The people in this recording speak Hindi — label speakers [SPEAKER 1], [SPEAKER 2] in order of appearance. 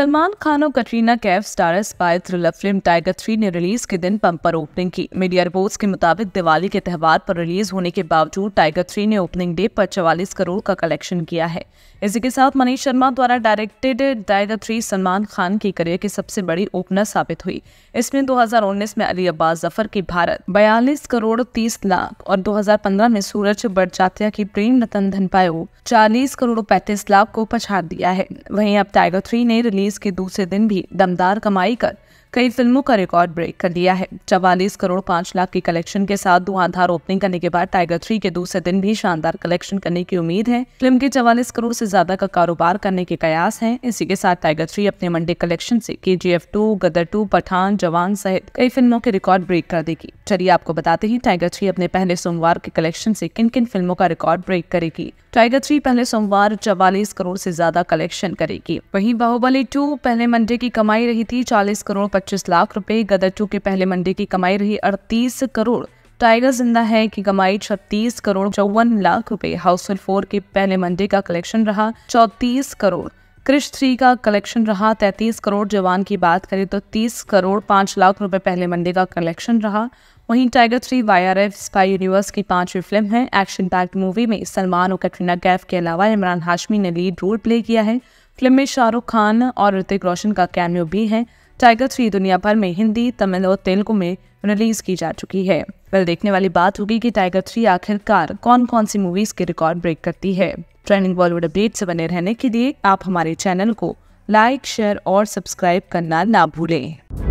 [SPEAKER 1] सलमान खान और Katrina Kaif star spy thriller film Tiger Three ने रिलीज के दिन पंप पर ओपनिंग की मीडिया रिपोर्ट्स के मुताबिक दिवाली के त्यौहार पर रिलीज होने के बावजूद टाइगर थ्री ने ओपनिंग डे पर चवालीस करोड़ का कलेक्शन किया है इसी के साथ मनीष शर्मा द्वारा डायरेक्टेड टाइगर थ्री सलमान खान की करियर की सबसे बड़ी ओपनर साबित हुई इसमें दो में अली अब्बास जफर की भारत बयालीस करोड़ तीस लाख और दो में सूरज बड़जात्या की प्रेम रतन धनपायो चालीस करोड़ पैंतीस लाख को पछाड़ दिया है वहीं अब टाइगर थ्री ने रिलीज रिलीज के दूसरे दिन भी दमदार कमाई कर कई फिल्मों का रिकॉर्ड ब्रेक कर लिया है चवालीस करोड़ पाँच लाख की कलेक्शन के साथ धुआंधार ओपनिंग करने के बाद टाइगर थ्री के दूसरे दिन भी शानदार कलेक्शन करने की उम्मीद है फिल्म के चवालीस करोड़ से ज्यादा का कारोबार करने के कयास है इसी के साथ टाइगर थ्री अपने मंडे कलेक्शन से K G F two Gadar two Pathaan Jawan सहित कई फिल्मों के रिकॉर्ड ब्रेक कर देगी चलिए आपको बताते ही टाइगर थ्री अपने पहले सोमवार के कलेक्शन से किन किन फिल्मों का रिकॉर्ड ब्रेक करेगी टाइगर थ्री पहले सोमवार चवालीस करोड़ से ज्यादा कलेक्शन करेगी वहीं बाहुबली टू पहले मंडे की कमाई रही थी चालीस करोड़ पच्चीस लाख रुपए गदर टू के पहले मंडे की कमाई रही अड़तीस करोड़ टाइगर जिंदा है की कमाई छत्तीस करोड़ चौवन लाख रुपए हाउसफुल फोर के पहले मंडे का कलेक्शन रहा चौतीस करोड़ क्रिश थ्री का कलेक्शन रहा तैंतीस करोड़ जवान की बात करें तो तीस करोड़ पाँच लाख रुपए पहले मंडे का कलेक्शन रहा वहीं Tiger Three Y R F spy universe की पांचवी फिल्म है एक्शन पैक्ट मूवी में सलमान और कटरीना कैफ के अलावा इमरान हाशमी ने लीड रोल प्ले किया है फिल्म में शाहरुख खान और ऋतिक रोशन का कैमियो भी है टाइगर थ्री दुनिया भर में हिंदी तमिल और तेलुगु में रिलीज की जा चुकी है वेल देखने वाली बात होगी कि टाइगर थ्री आखिरकार कौन कौन सी मूवीज के रिकॉर्ड ब्रेक करती है ट्रेंडिंग बॉलीवुड अपडेट से बने रहने के लिए आप हमारे चैनल को लाइक शेयर और सब्सक्राइब करना ना भूलें